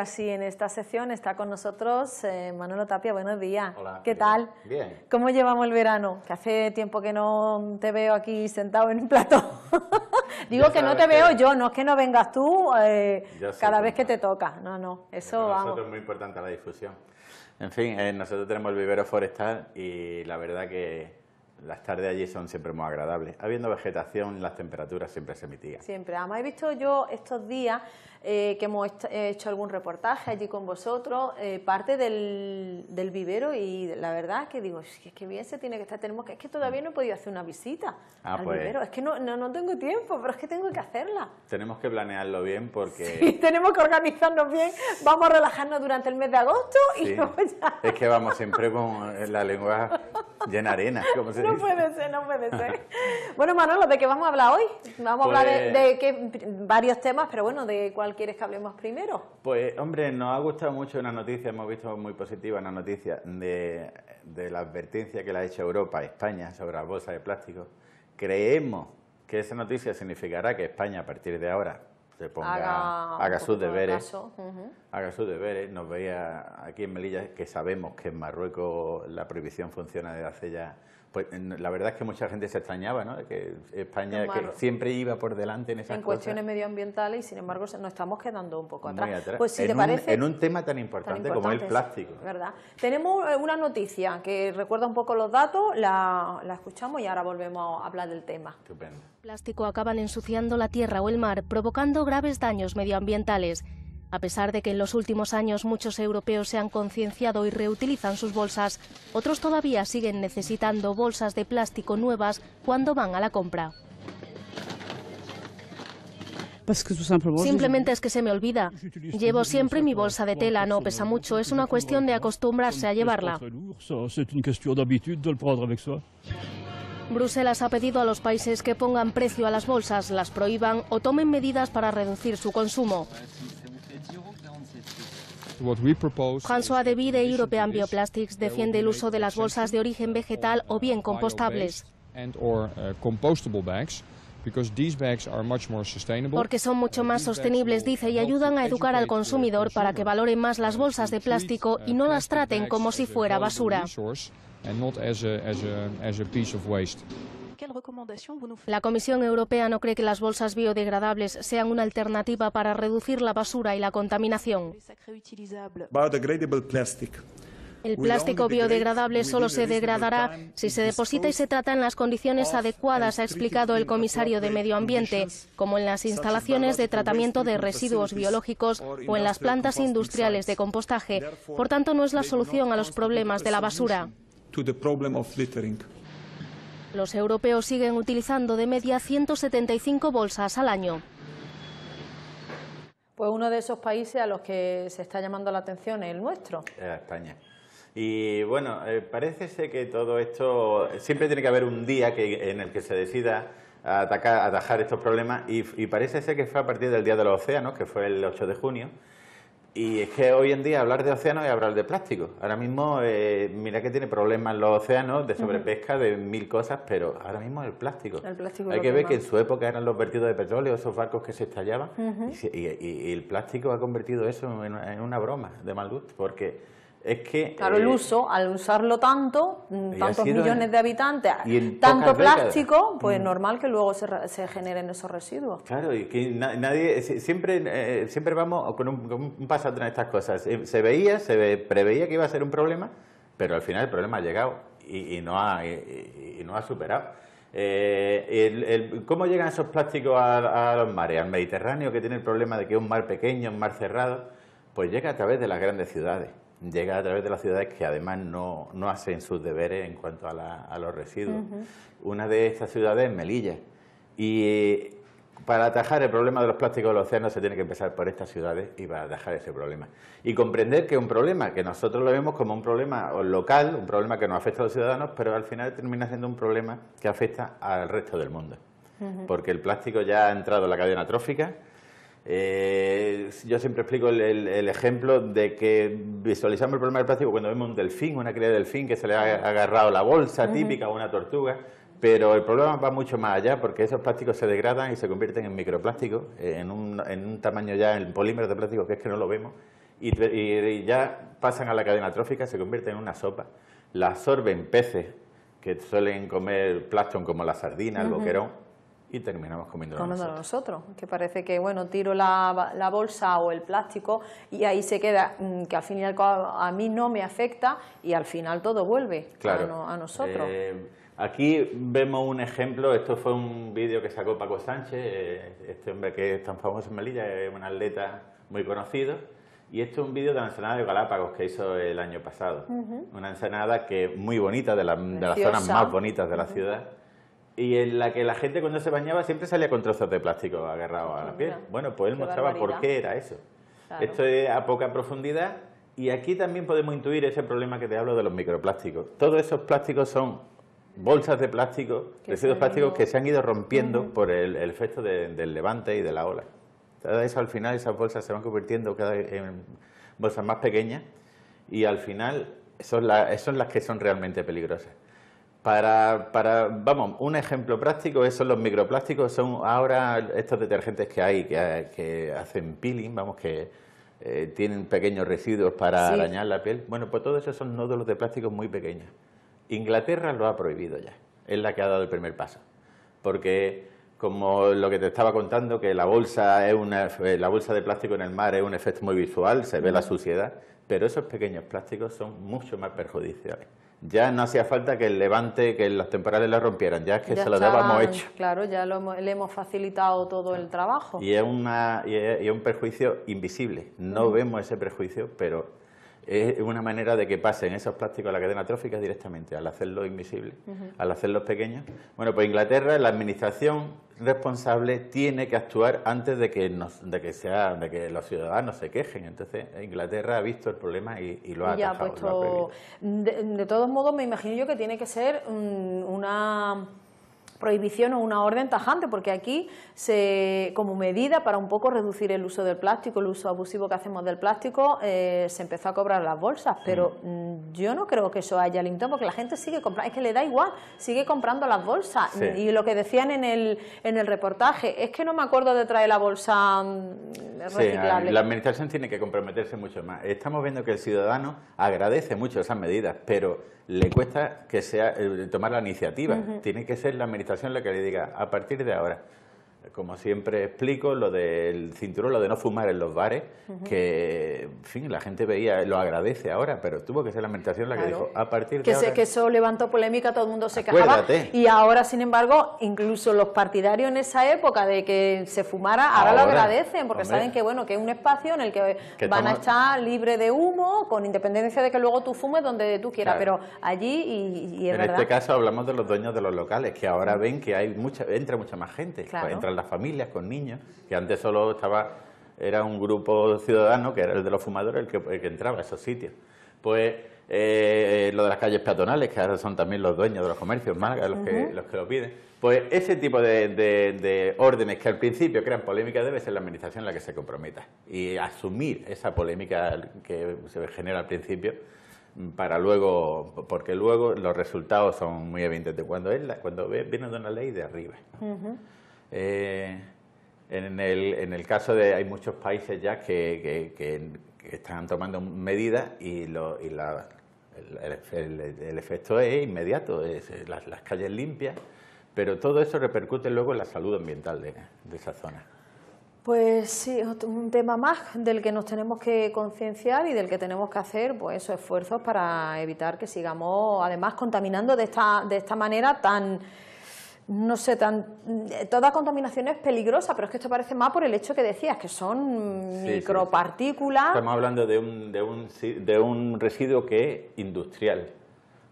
así en esta sección está con nosotros eh, Manolo Tapia. Buenos días. Hola. ¿Qué tal? Bien. ¿Cómo llevamos el verano? Que hace tiempo que no te veo aquí sentado en un plato. Digo que no te veo yo, no es que no vengas tú eh, cada vez que te toca. No, no, eso vamos. Nosotros es muy importante la difusión. En fin, eh, nosotros tenemos el vivero forestal y la verdad que las tardes allí son siempre muy agradables. Habiendo vegetación, las temperaturas siempre se mitigan. Siempre. Además, he visto yo estos días eh, que hemos eh, hecho algún reportaje allí con vosotros, eh, parte del, del, vivero y la verdad es que digo, es que bien se tiene que estar, tenemos que, es que todavía no he podido hacer una visita ah, al pues. vivero, es que no, no, no, tengo tiempo, pero es que tengo que hacerla. Tenemos que planearlo bien porque... Sí, tenemos que organizarnos bien, vamos a relajarnos durante el mes de agosto y luego ya... Es que vamos siempre con la lengua llena de arena, como se dice. No puede ser, no puede ser. bueno Manolo, ¿de qué vamos a hablar hoy? Vamos a hablar de, pues que, varios temas, pero bueno, de cuál quieres que hablemos primero? Pues, hombre, nos ha gustado mucho una noticia, hemos visto muy positiva una noticia de, de la advertencia que le ha hecho Europa a España sobre las bolsas de plástico. Creemos que esa noticia significará que España, a partir de ahora, se ponga, haga, sus deberes, haga sus deberes. Nos veía aquí en Melilla que sabemos que en Marruecos la prohibición funciona desde hace ya. Pues la verdad es que mucha gente se extrañaba, ¿no? Que España que siempre iba por delante en esas en cuestiones medioambientales y sin embargo nos estamos quedando un poco atrás. Pues en te un, parece en un tema tan importante, como el plástico, ¿verdad? Tenemos eh, una noticia que recuerda un poco los datos, la, escuchamos y ahora volvemos a hablar del tema. Estupendo. plástico acaban ensuciando la tierra o el mar, provocando graves daños medioambientales, a pesar de que en los últimos años muchos europeos se han concienciado y reutilizan sus bolsas, otros todavía siguen necesitando bolsas de plástico nuevas cuando van a la compra. Simplemente es que se me olvida. Llevo siempre mi bolsa de tela, no pesa mucho, este es una cuestión de acostumbrarse a llevarla. Bruselas ha pedido a los países que pongan precio a las bolsas, las prohíban o tomen medidas para reducir su consumo. François Deby de European Bioplastics defiende el uso de las bolsas de origen vegetal o bien compostables. Uh, porque son mucho más sostenibles, dice, y ayudan a educar al consumidor para que valoren más las bolsas de plástico uh, y no las traten como si fuera basura. La Comisión Europea no cree que las bolsas biodegradables sean una alternativa para reducir la basura y la contaminación. El plástico biodegradable solo se degradará si se deposita y se trata en las condiciones adecuadas, ha explicado el comisario de Medio Ambiente, como en las instalaciones de tratamiento de residuos biológicos o en las plantas industriales de compostaje. Por tanto, no es la solución a los problemas de la basura. Los europeos siguen utilizando de media 175 bolsas al año. Pues uno de esos países a los que se está llamando la atención es el nuestro. España. Y bueno, eh, parece ser que todo esto, siempre tiene que haber un día que, en el que se decida atacar, atajar estos problemas y, parece ser que fue a partir del Día de los Océanos, que fue el 8 de junio, y es que hoy en día hablar de océanos es hablar de plástico. Ahora mismo, eh, mira que tiene problemas los océanos de sobrepesca, de mil cosas, pero ahora mismo el plástico. El plástico Hay que ver que en su época eran los vertidos de petróleo, esos barcos que se estallaban, y, el plástico ha convertido eso en, en una broma de mal gusto, porque es que... Claro, el eh, uso, al usarlo tanto, mm, tantos millones de habitantes, tanto plástico, pues mm. normal que luego se, generen esos residuos. Claro, y que nadie, siempre, eh, siempre vamos con un, paso atrás en estas cosas. Eh, se, veía, se preveía que iba a ser un problema, pero al final el problema ha llegado y, y no, ha, no ha superado. ¿Cómo llegan esos plásticos a, los mares? Al Mediterráneo, que tiene el problema de que es un mar pequeño, un mar cerrado, pues llega a través de las grandes ciudades llega a través de las ciudades que además no, hacen sus deberes en cuanto a, los residuos. Una de estas ciudades es Melilla. Y eh, para atajar el problema de los plásticos del océano se tiene que empezar por estas ciudades y para atajar ese problema. Y comprender que es un problema, que nosotros lo vemos como un problema local, un problema que nos afecta a los ciudadanos, pero al final termina siendo un problema que afecta al resto del mundo. Porque el plástico ya ha entrado en la cadena trófica, eh, yo siempre explico el, ejemplo de que visualizamos el problema del plástico cuando vemos un delfín, una cría de delfín que se le ha agarrado la bolsa típica o una tortuga, pero el problema va mucho más allá porque esos plásticos se degradan y se convierten en microplásticos, eh, en un, tamaño ya, en polímeros de plástico que es que no lo vemos, y, ya pasan a la cadena trófica, se convierten en una sopa, la absorben peces que suelen comer plástico como la sardina, el boquerón, y terminamos comiendo nosotros. nosotros. Que parece que, bueno, tiro la, bolsa o el plástico y ahí se queda, mm, que al final a mí no me afecta y al final todo vuelve claro. a, nosotros. Eh, aquí vemos un ejemplo, esto fue un vídeo que sacó Paco Sánchez, eh, este hombre que es tan famoso en Melilla, es un atleta muy conocido. Y esto es un vídeo de la ensenada de Galápagos que hizo el año pasado. Una ensenada que muy bonita, de, de las zonas más bonitas de la ciudad y en la que la gente cuando se bañaba siempre salía con trozos de plástico agarrados a la piel. Bueno, pues él mostraba por qué era eso. Esto es a poca profundidad y aquí también podemos intuir ese problema que te hablo de los microplásticos. Todos esos plásticos son bolsas de plástico, residuos plásticos que se han ido rompiendo por el, efecto del levante y de la ola. Entonces al final, esas bolsas se van convirtiendo cada en bolsas más pequeñas y al final son las que son realmente peligrosas. Para, vamos, un ejemplo práctico son los microplásticos, son ahora estos detergentes que hay que, hacen peeling, vamos, que eh, tienen pequeños residuos para arañar la piel. Bueno, pues todos esos son nódulos de plástico muy pequeños. Inglaterra lo ha prohibido ya, es la que ha dado el primer paso, porque como lo que te estaba contando, que la bolsa, es una, eh, la bolsa de plástico en el mar es un efecto muy visual, se ve la suciedad, pero esos pequeños plásticos son mucho más perjudiciales ya no hacía falta que el levante, que las temporales la rompieran, ya es que se lo dábamos hecho. Claro, ya le hemos facilitado todo el trabajo. Y es, una, y es, un perjuicio invisible, no vemos ese perjuicio, pero es una manera de que pasen esos plásticos a la cadena trófica directamente, al hacerlo invisible... al hacerlos pequeños. Bueno, pues Inglaterra, la administración responsable tiene que actuar antes de que, nos, de que, sea, de que los ciudadanos se quejen. Entonces, Inglaterra ha visto el problema y, lo ha atacado. Pues, de, de, todos modos, me imagino yo que tiene que ser una prohibición o una orden tajante, porque aquí, se, como medida para un poco reducir el uso del plástico, el uso abusivo que hacemos del plástico, eh, se empezó a cobrar las bolsas, pero mm, yo no creo que eso haya limitado, porque la gente sigue comprando, es que le da igual, sigue comprando las bolsas. Y, lo que decían en el, en el reportaje, es que no me acuerdo de traer la bolsa mm, reciclable. Sí, la administración tiene que comprometerse mucho más. Estamos viendo que el ciudadano agradece mucho esas medidas, pero le cuesta que sea eh, tomar la iniciativa. Tiene que ser la administración administración la que le diga, a partir de ahora, como siempre explico, lo del cinturón, lo de no fumar en los bares, que, en fin, la gente veía, lo agradece ahora, pero tuvo que ser la administración la que dijo, a partir de que que eso levantó polémica, todo el mundo se Acuérdate. y ahora, sin embargo, incluso los partidarios en esa época de que se fumara, ahora, lo agradecen, porque saben que, bueno, que es un espacio en el que, van a estar libre de humo, con independencia de que luego tú fumes donde tú quieras, pero allí, y, y es en este caso hablamos de los dueños de los locales, que ahora ven que hay mucha entra mucha más gente, pues las familias con niños, que antes solo estaba, era un grupo ciudadano, que era el de los fumadores, el que, entraba a esos sitios. Pues eh, lo de las calles peatonales, que ahora son también los dueños de los comercios, más los, que, los que lo piden. Pues ese tipo de, órdenes que al principio crean polémica debe ser la administración la que se comprometa y asumir esa polémica que se genera al principio para luego, porque luego los resultados son muy evidentes cuando, es cuando viene de una ley de arriba. Eh, en, el, en, el, caso de, hay muchos países ya que, están tomando medidas y, lo, y la, el, efecto es inmediato, es las, calles limpias, pero todo eso repercute luego en la salud ambiental de, esa zona. Pues sí, un tema más del que nos tenemos que concienciar y del que tenemos que hacer pues, esos esfuerzos para evitar que sigamos, además, contaminando de esta, de esta manera tan no sé, tan, eh, toda contaminación es peligrosa, pero es que esto parece más por el hecho que decías, que son micropartículas. Estamos hablando de un, de, un, de un residuo que es industrial.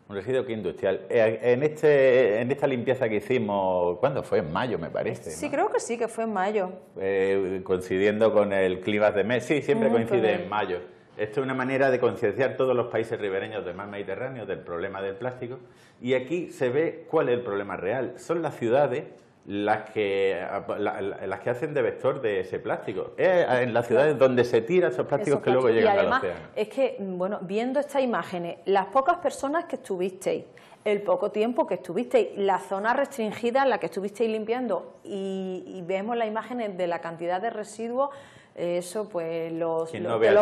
Un residuo que industrial. Eh, en, este, en esta limpieza que hicimos, ¿cuándo fue? En mayo, me parece. Sí, creo que sí, que fue en mayo. Eh, coincidiendo con el clima de mes, sí, siempre coincide en mayo esto es una manera de concienciar todos los países ribereños del mar Mediterráneo del problema del plástico y aquí se ve cuál es el problema real. Son las ciudades las que, las que hacen de vector de ese plástico. Es en las ciudades donde se tiran esos plásticos que luego llegan al océano. Es que, mm, bueno, viendo estas imágenes, las pocas personas que estuvisteis, el poco tiempo que estuvisteis, la zona restringida en la que estuvisteis limpiando y, y vemos las imágenes de la cantidad de residuos eso pues lo,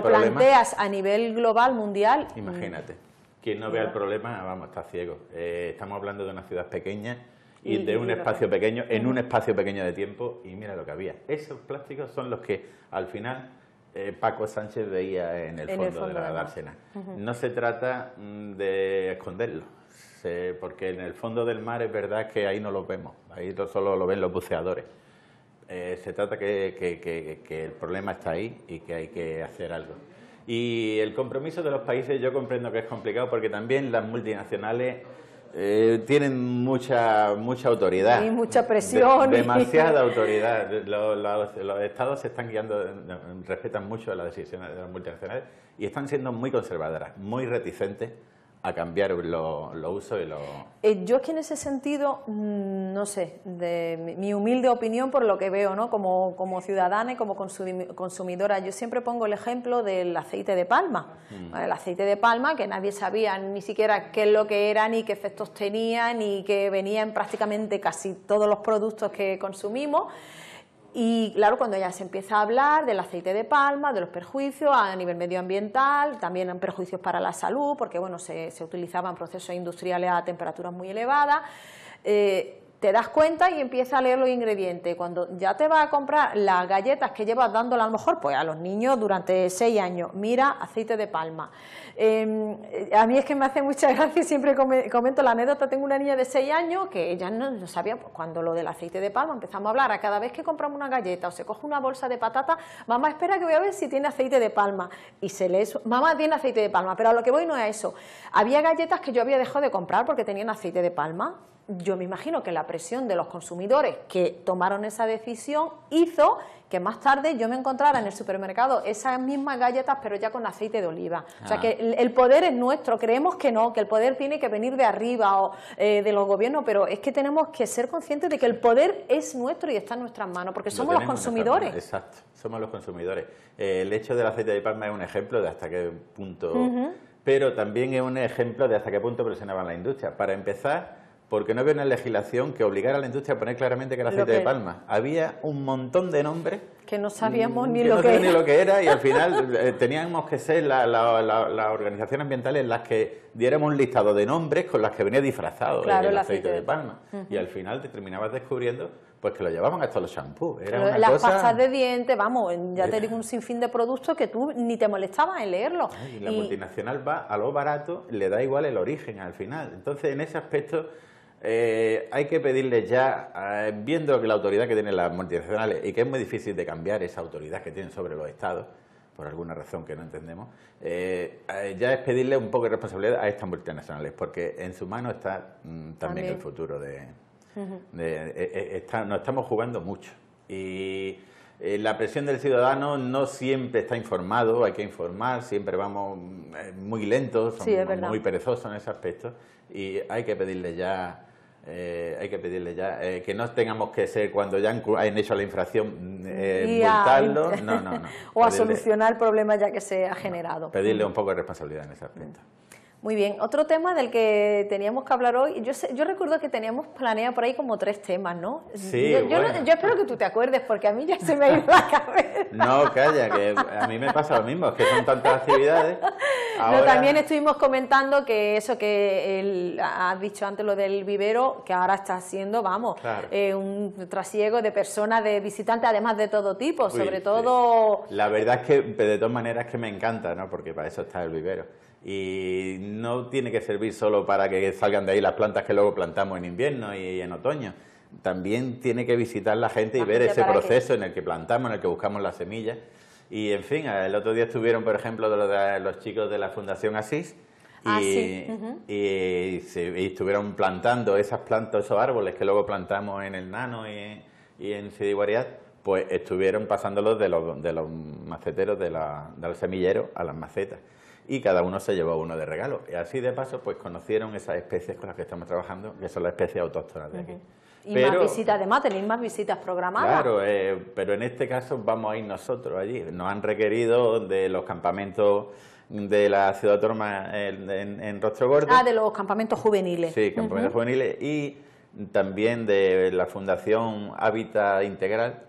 planteas a nivel global, mundial. Mm, Imagínate, quien no vea el problema, vamos, está ciego. Eh, estamos hablando de una ciudad pequeña y, de un espacio pequeño, en un espacio pequeño de tiempo, y mira lo que había. Esos plásticos son los que al final eh, Paco Sánchez veía en el, fondo, de la dársena. No se trata mm, de esconderlo, porque en el fondo del mar es verdad que ahí no los vemos, ahí solo lo ven los buceadores. Eh, se trata que, que, que, el problema está ahí y que hay que hacer algo. Y el compromiso de los países yo comprendo que es complicado porque también las multinacionales eh, tienen mucha, mucha autoridad. Y mucha presión. demasiada autoridad. los, estados se están guiando, respetan mucho las decisiones de las multinacionales y están siendo muy conservadoras, muy reticentes a cambiar lo uso y lo. Eh, yo es que en ese sentido, mm, no sé, de mi humilde opinión por lo que veo, ¿no? Como, como ciudadana y como consumidora, yo siempre pongo el ejemplo del aceite de palma. Mm. el aceite de palma, que nadie sabía ni siquiera qué es lo que era, ni qué efectos tenía, ni que venía en prácticamente casi todos los productos que consumimos. Y claro, cuando ya se empieza a hablar del aceite de palma, de los perjuicios a nivel medioambiental, también en perjuicios para la salud, porque bueno, se, se utilizaban procesos industriales a temperaturas muy elevadas, eh, te das cuenta y empiezas a leer los ingredientes. Cuando ya te vas a comprar las galletas que llevas dándole a mejor pues, a los niños durante seis años, mira aceite de palma. Em, eh, a mí es que me hace mucha gracia, siempre comento la anécdota, tengo una niña de 6 años que ella no, sabía, pues, cuando lo del aceite de palma empezamos a hablar, a cada vez que compramos una galleta o se coge una bolsa de patata, mamá espera que voy a ver si tiene aceite de palma y se lee, mamá tiene aceite de palma, pero a lo que voy no es eso, había galletas que yo había dejado de comprar porque tenían aceite de palma, yo me imagino que la presión de los consumidores que tomaron esa decisión hizo que más tarde yo me encontrara en el supermercado esas mismas galletas pero ya con aceite de oliva, o sea ah. que el poder es nuestro, creemos que no, que el poder tiene que venir de arriba o eh, de los gobiernos, pero es que tenemos que ser conscientes de que el poder es nuestro y está en nuestras manos, porque somos los consumidores. Exacto, somos los consumidores. Eh, el hecho del aceite de palma es un ejemplo de hasta qué punto, pero también es un ejemplo de hasta qué punto presionaban la industria. Para empezar, porque no había una legislación que obligara a la industria a poner claramente que era aceite de palma. Había un montón de nombres que no sabíamos mm, ni, lo, que ni lo que era. y al final eh, teníamos que ser las la, la, la organizaciones ambientales en las que diéramos un listado de nombres con las que venía disfrazado el, aceite, de palma. Y al final te terminabas descubriendo pues que lo llevaban hasta los shampoos. las pastas de dientes, vamos, ya te digo un sinfín de productos que tú ni te molestabas en leerlos. Y la multinacional va a lo barato, le da igual el origen al final. Entonces, en ese aspecto eh, hay que pedirles ya, eh, viendo que la autoridad que tienen las multinacionales y que es muy difícil de cambiar esa autoridad que tienen sobre los estados, por alguna razón que no entendemos, eh, ya es pedirle un poco de responsabilidad a estas multinacionales, porque en su mano está mm, también, el futuro de... de, nos estamos jugando mucho. Y la presión del ciudadano no siempre está informado, hay que informar, siempre vamos mm, muy lentos, somos muy perezosos en ese aspecto, y hay que pedirle ya eh, hay que pedirle ya, eh, que no tengamos que ser cuando ya han hecho la infracción, mm, eh, o a solucionar el problema ya que se ha generado. pedirle un poco de responsabilidad en ese aspecto. Muy bien, otro tema del que teníamos que hablar hoy, yo, recuerdo que teníamos planeado por ahí como tres temas, ¿no? Sí, yo, yo, espero que tú te acuerdes porque a mí ya se me ha ido la cabeza. No, calla, que a mí me pasa lo mismo, es que son tantas actividades. Pero también estuvimos comentando que eso que has dicho antes, lo del vivero, que ahora está siendo, vamos, eh, un trasiego de personas, de visitantes, además de todo tipo, sobre todo... La verdad es que de todas maneras que me encanta, ¿no? Porque para eso está el vivero y no tiene que servir solo para que salgan de ahí las plantas que luego plantamos en invierno y en otoño. También tiene que visitar la gente y ver ese proceso en el que plantamos, en el que buscamos las semillas. Y en fin, el otro día estuvieron, por ejemplo, los, chicos de la Fundación Asís. Y, ah, y, estuvieron plantando esas plantas, esos árboles que luego plantamos en el Nano y, y en Guariat, pues estuvieron pasándolos de los, de los maceteros, de, la, a las macetas y cada uno se llevó uno de regalo. Y así de paso, pues conocieron esas especies con las que estamos trabajando, que son las especies autóctonas de aquí. Y más visitas, además, tenéis más visitas programadas. Claro, eh, pero en este caso vamos a ir nosotros allí. Nos han requerido de los campamentos de la ciudad autónoma en, en, Rostro Gordo. Ah, de los campamentos juveniles. Sí, campamentos juveniles. Y también de la Fundación Hábitat Integral,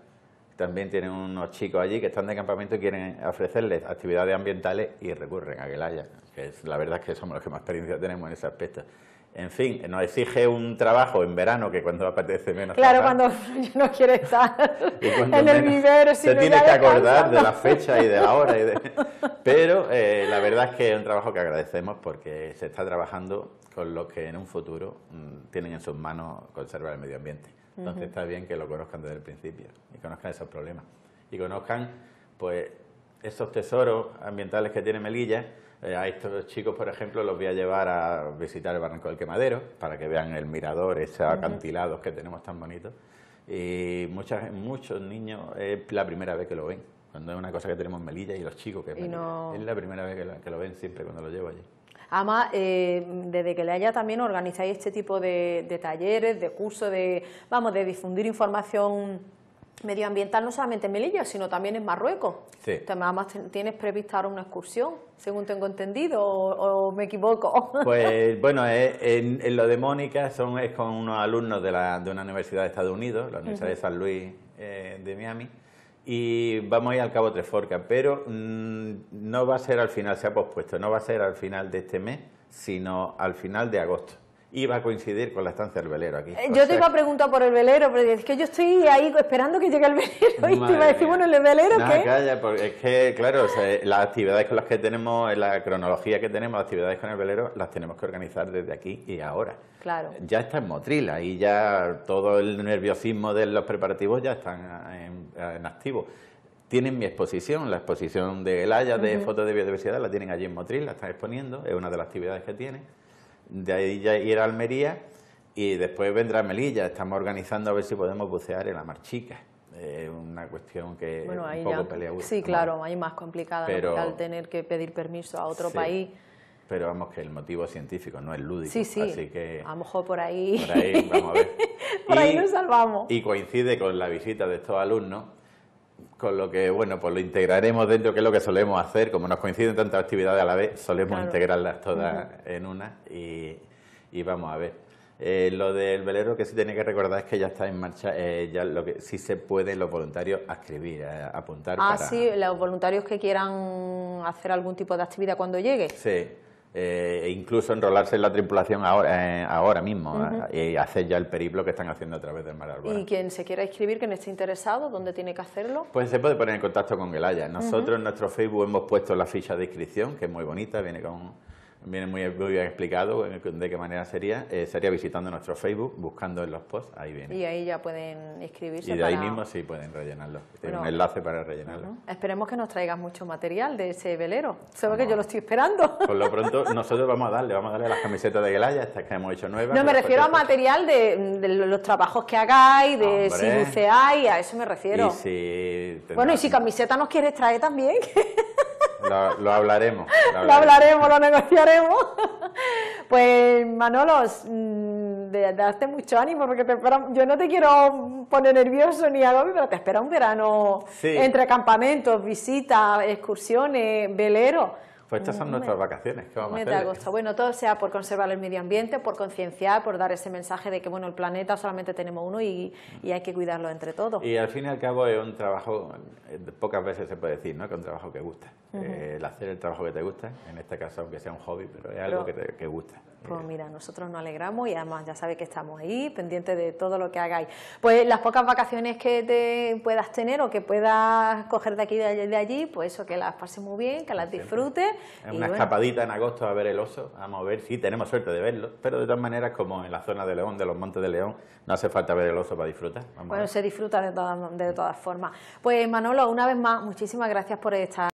también tienen unos chicos allí que están de campamento y quieren ofrecerles actividades ambientales y recurren a haya que es, la verdad es que somos los que más experiencia tenemos en ese aspecto. En fin, nos exige un trabajo en verano que cuando apetece menos. Claro, cuando no quiere estar en el vivero. se tiene que acordar de la fecha y de la hora. Pero eh, la verdad es que es un trabajo que agradecemos porque se está trabajando con los que en un futuro mm, tienen en sus manos conservar el medio ambiente. Entonces está bien que lo conozcan desde el principio y conozcan esos problemas. Y conozcan, pues, esos tesoros ambientales que tiene Melilla. Eh, a estos chicos, por ejemplo, los voy a llevar a visitar el Barranco del Quemadero para que vean el mirador, esos acantilados que tenemos tan bonitos. Y muchas, muchos niños es la primera vez que lo ven. Cuando es una cosa que tenemos en Melilla y los chicos que ven. es la primera vez que lo ven siempre cuando lo llevo allí. Además, eh, desde que le haya también organizáis este tipo de, talleres, de cursos, de, vamos, de difundir información medioambiental no solamente en Melilla, sino también en Marruecos. Sí. Además, tienes prevista ahora una excursión, según tengo entendido, o, me equivoco. Pues bueno, eh, en, lo de Mónica son, es con unos alumnos de, la, de una universidad de Estados Unidos, la Universidad de San Luis eh, de Miami y vamos a ir al Cabo Tres Forcas, pero mm, no va a ser al final, se ha pospuesto, no va a ser al final de este mes, sino al final de agosto iba a coincidir con la estancia del velero aquí. Eh, yo te iba a preguntar por el velero, pero es que yo estoy ahí esperando que llegue el velero y te iba a decir, bueno, ¿el velero qué? Calla, porque es que, claro, eh, las actividades con las que tenemos, la cronología que tenemos, las actividades con el velero, las tenemos que organizar desde aquí y ahora. Claro. Eh, ya está en Motril, ahí ya todo el nerviosismo de los preparativos ya están ah, ah, en, activo. Tienen mi exposición, la exposición de Elaya de fotos de biodiversidad, la tienen allí en Motril, la están exponiendo, es una de las actividades que tienen de ahí ya ir a Almería y después vendrá Melilla. Estamos organizando a ver si podemos bucear en la Marchica. Es una cuestión que es un Sí, claro, hay más complicada al tener que pedir permiso a otro país. Pero vamos que el motivo científico no es lúdico, sí, sí. así que a lo mejor por ahí, por vamos a por ahí nos salvamos. Y coincide con la visita de estos alumnos con lo que, bueno, pues lo integraremos dentro, que es lo que solemos hacer. Como nos coinciden tantas actividades a la vez, solemos integrarlas todas en una y, vamos a ver. Eh, lo del velero que sí tiene que recordar es que ya está en marcha, eh, ya lo que sí se puede los voluntarios escribir, eh, apuntar. Ah, sí, los voluntarios que quieran hacer algún tipo de actividad cuando llegue. Sí. Eh, e incluso enrolarse en la tripulación ahora, eh, ahora mismo ¿eh? y hacer ya el periplo que están haciendo a través del Mar Arbol. Y quien se quiera inscribir, quien esté interesado, ¿dónde tiene que hacerlo? Pues se puede poner en contacto con Gelaya. Nosotros en nuestro Facebook hemos puesto la ficha de inscripción, que es muy bonita, viene con viene muy, bien explicado eh, de qué manera sería. Eh, sería visitando nuestro Facebook, buscando en los posts, ahí viene. Y ahí ya pueden inscribirse. Y de ahí mismo sí pueden rellenarlo. Tiene un enlace para rellenarlo. Esperemos que nos traigas mucho material de ese velero. Solo que yo lo estoy esperando. Por lo pronto, nosotros vamos a darle, vamos a darle las camisetas de Gelaya, estas que hemos hecho nuevas. No, me refiero a material de, los trabajos que hagáis, de si buceáis, a eso me refiero. Y si... Bueno, y si camiseta nos quieres traer también. Lo, hablaremos, lo, hablaremos. Lo negociaremos. Pues Manolos, mm, de, darte mucho ánimo porque yo no te quiero poner nervioso ni algo pero te espera un verano entre campamentos, visitas, excursiones, velero pues estas son mm, nuestras vacaciones. que vamos a hacer? Bueno, todo sea por conservar el medio ambiente, por concienciar, por dar ese mensaje de que bueno, el planeta solamente tenemos uno y, hay que cuidarlo entre todos. Y al fin y al cabo es un trabajo, eh, pocas veces se puede decir, ¿no? Que es un trabajo que gusta. Eh, el hacer el trabajo que te gusta, en este caso aunque sea un hobby, pero es algo que, te, gusta. Pues mira, nosotros nos alegramos y además ya sabes que estamos ahí, pendientes de todo lo que hagáis. Pues las pocas vacaciones que te puedas tener o que puedas coger de aquí y de allí, pues eso, que las pases muy bien, que las disfrutes una escapadita en agosto a ver el oso, vamos a ver si sí, tenemos suerte de verlo, pero de todas maneras, como en la zona de León, de los Montes de León, no hace falta ver el oso para disfrutar. bueno, se disfruta de todas, de todas formas. Pues Manolo, una vez más, muchísimas gracias por estar.